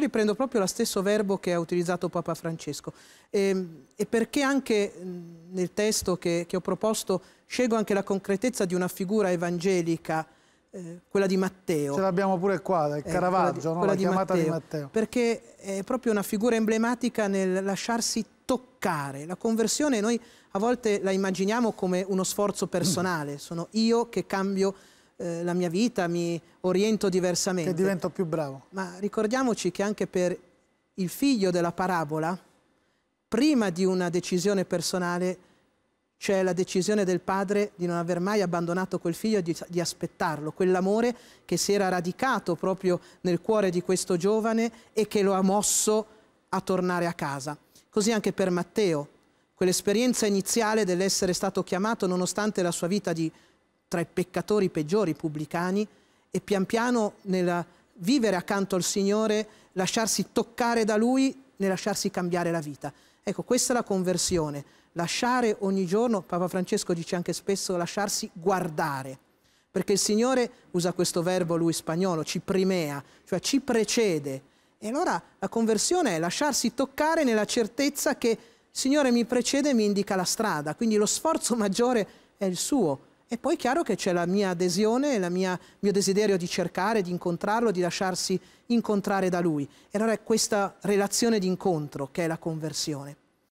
riprendo proprio lo stesso verbo che ha utilizzato Papa Francesco e, ehm, e perché anche nel testo che, che, ho proposto scelgo anche la concretezza di una figura evangelica, eh, quella di Matteo. Ce l'abbiamo pure qua, del Caravaggio, eh, quella di, no? la di chiamata di Matteo. Perché è proprio una figura emblematica nel lasciarsi toccare. La conversione noi a volte la immaginiamo come uno sforzo personale, sono io che cambio eh, la mia vita, mi oriento diversamente. Che divento più bravo. Ma ricordiamoci che anche per il figlio della parabola, prima di una decisione personale, c'è la decisione del padre di non aver mai abbandonato quel figlio e di, di aspettarlo, quell'amore che si era radicato proprio nel cuore di questo giovane e che lo ha mosso a tornare a casa. Così anche per Matteo, quell'esperienza iniziale dell'essere stato chiamato nonostante la sua vita di tra i peccatori peggiori pubblicani e pian piano nel vivere accanto al Signore, lasciarsi toccare da Lui, nel lasciarsi cambiare la vita. Ecco, questa è la conversione. Lasciare ogni giorno, Papa Francesco dice anche spesso, lasciarsi guardare. Perché il Signore usa questo verbo lui spagnolo, ci primea, cioè ci precede. E allora la conversione è lasciarsi toccare nella certezza che il Signore mi precede e mi indica la strada. Quindi lo sforzo maggiore è il suo, e poi è chiaro che c'è la mia adesione e il mio desiderio di cercare, di incontrarlo, di lasciarsi incontrare da lui. E allora è questa relazione di incontro che è la conversione.